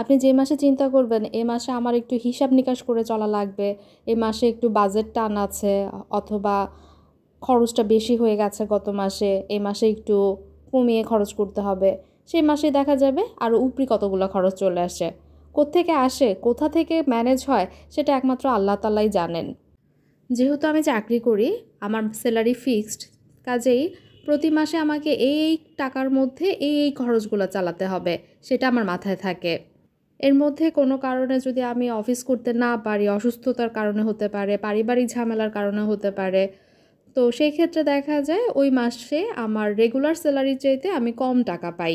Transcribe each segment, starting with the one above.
আপনি যে মাসে চিন্তা করবেন এ মাসে আমার একটু হিসাব নিকাশ করে চলা লাগবে এ মাসে একটু বাজেট টান আছে অথবা খরচটা বেশি হয়ে গেছে গত মাসে এ মাসে একটু কমিয়ে খরচ করতে হবে সেই মাসে দেখা যাবে আরও উপরি কতগুলো খরচ চলে আসে কোথেকে আসে কোথা থেকে ম্যানেজ হয় সেটা একমাত্র আল্লাহ তালাই জানেন যেহেতু আমি চাকরি করি আমার স্যালারি ফিক্সড কাজেই প্রতি মাসে আমাকে এই টাকার মধ্যে এই এই খরচগুলো চালাতে হবে সেটা আমার মাথায় থাকে এর মধ্যে কোনো কারণে যদি আমি অফিস করতে না পারি অসুস্থতার কারণে হতে পারে পারিবারিক ঝামেলার কারণে হতে পারে তো সেই ক্ষেত্রে দেখা যায় ওই মাসে আমার রেগুলার স্যালারির চাইতে আমি কম টাকা পাই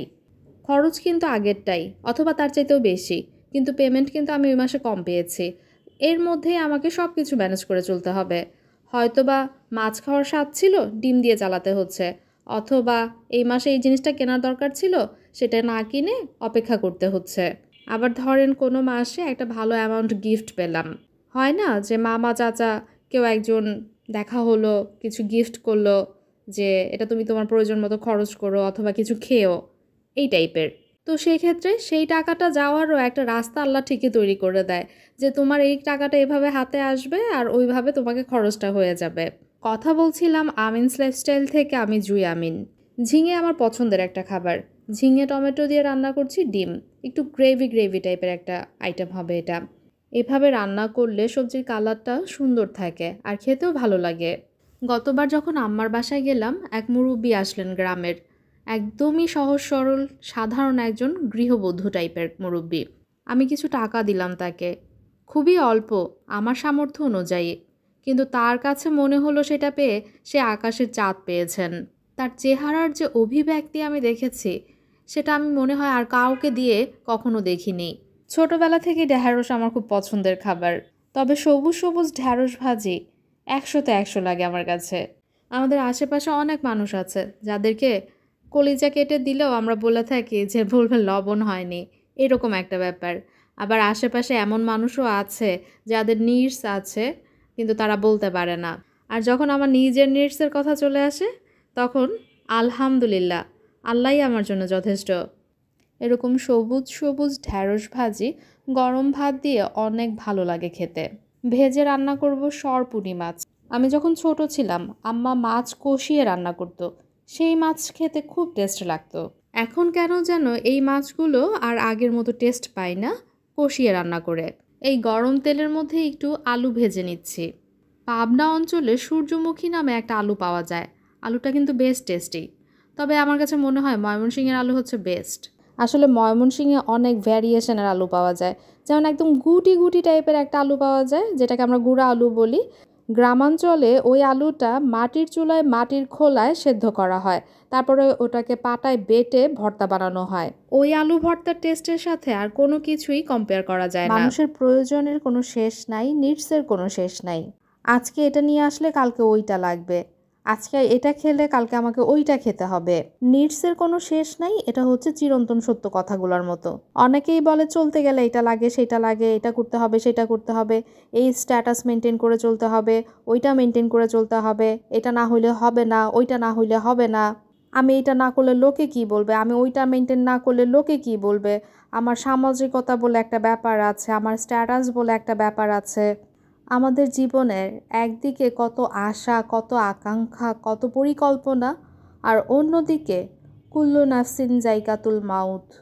খরচ কিন্তু আগেরটাই অথবা তার চাইতেও বেশি কিন্তু পেমেন্ট কিন্তু আমি ওই মাসে কম পেয়েছি এর মধ্যেই আমাকে সব কিছু ম্যানেজ করে চলতে হবে হয়তোবা মাছ খাওয়ার স্বাদ ছিল ডিম দিয়ে চালাতে হচ্ছে অথবা এই মাসে এই জিনিসটা কেনার দরকার ছিল সেটা না কিনে অপেক্ষা করতে হচ্ছে আবার ধরেন কোনো মাসে একটা ভালো অ্যামাউন্ট গিফট পেলাম হয় না যে মামা চাচা কেউ একজন দেখা হলো কিছু গিফট করলো যে এটা তুমি তোমার প্রয়োজন মতো খরচ করো অথবা কিছু খেও এই টাইপের তো সেই ক্ষেত্রে সেই টাকাটা যাওয়ারও একটা রাস্তা আল্লাহ ঠিকই তৈরি করে দেয় যে তোমার এই টাকাটা এভাবে হাতে আসবে আর ওইভাবে তোমাকে খরচটা হয়ে যাবে কথা বলছিলাম আমিনস লাইফস্টাইল থেকে আমি জুই আমিন ঝিঙে আমার পছন্দের একটা খাবার ঝিঙে টমেটো দিয়ে রান্না করছি ডিম একটু গ্রেভি গ্রেভি টাইপের একটা আইটেম হবে এটা এভাবে রান্না করলে সবজির কালারটা সুন্দর থাকে আর খেতেও ভালো লাগে গতবার যখন আম্মার বাসায় গেলাম এক মুরব্বী আসলেন গ্রামের একদমই সহজ সরল সাধারণ একজন গৃহবধূ টাইপের মুরব্বী আমি কিছু টাকা দিলাম তাকে খুবই অল্প আমার সামর্থ্য অনুযায়ী কিন্তু তার কাছে মনে হলো সেটা পেয়ে সে আকাশের চাঁদ পেয়েছেন তার চেহারার যে অভিব্যক্তি আমি দেখেছি সেটা আমি মনে হয় আর কাউকে দিয়ে কখনো দেখিনি ছোটবেলা থেকে ঢ্যাঁড়স আমার খুব পছন্দের খাবার তবে সবুজ সবুজ ঢ্যাঁড়স ভাজি একশোতে একশো লাগে আমার কাছে আমাদের আশেপাশে অনেক মানুষ আছে যাদেরকে কলিজা কেটে দিলেও আমরা বলে থাকি যে ভুল লবণ হয়নি এরকম একটা ব্যাপার আবার আশেপাশে এমন মানুষও আছে যাদের নিডস আছে কিন্তু তারা বলতে পারে না আর যখন আমার নিজের নিডসের কথা চলে আসে তখন আলহামদুলিল্লাহ আল্লাহ আমার জন্য যথেষ্ট এরকম সবুজ সবুজ ঢ্যাঁড়স ভাজি গরম ভাত দিয়ে অনেক ভালো লাগে খেতে ভেজে রান্না করব সরপুনি মাছ আমি যখন ছোট ছিলাম আম্মা মাছ কষিয়ে রান্না করতো সেই মাছ খেতে খুব টেস্ট লাগতো এখন কেন যেন এই মাছগুলো আর আগের মতো টেস্ট পাই না কষিয়ে রান্না করে এই গরম তেলের মধ্যে একটু আলু ভেজে নিচ্ছি পাবনা অঞ্চলে সূর্যমুখী নামে একটা আলু পাওয়া যায় আলুটা কিন্তু বেশ টেস্টি তবে আমার কাছে মনে হয় ময়মনসিংহের আলু হচ্ছে বেস্ট আসলে ময়মনসিংহে অনেক ভ্যারিয়েশনের আলু পাওয়া যায় যেমন একদম গুটি গুটি টাইপের একটা আলু পাওয়া যায় যেটাকে আমরা গুঁড়া আলু বলি গ্রামাঞ্চলে ওই আলুটা মাটির চুলায় মাটির খোলায় সেদ্ধ করা হয় তারপরে ওটাকে পাটায় বেটে ভর্তা বানানো হয় ওই আলু ভর্তার টেস্টের সাথে আর কোনো কিছুই কম্পেয়ার করা যায় না মানুষের প্রয়োজনের কোনো শেষ নাই নিডসের কোনো শেষ নাই আজকে এটা নিয়ে আসলে কালকে ওইটা লাগবে আজকে এটা খেলে কালকে আমাকে ওইটা খেতে হবে নিডসের কোনো শেষ নাই এটা হচ্ছে চিরন্তন সত্য কথাগুলোর মতো অনেকেই বলে চলতে গেলে এটা লাগে সেটা লাগে এটা করতে হবে সেটা করতে হবে এই স্ট্যাটাস মেনটেন করে চলতে হবে ওইটা মেনটেন করে চলতে হবে এটা না হইলে হবে না ওইটা না হইলে হবে না আমি এটা না করলে লোকে কি বলবে আমি ওইটা মেনটেন না করলে লোকে কি বলবে আমার সামাজিকতা বলে একটা ব্যাপার আছে আমার স্ট্যাটাস বলে একটা ব্যাপার আছে আমাদের জীবনের একদিকে কত আশা কত আকাঙ্ক্ষা কত পরিকল্পনা আর অন্যদিকে কুল্লু নাফসিন জাইকাতুল মাউত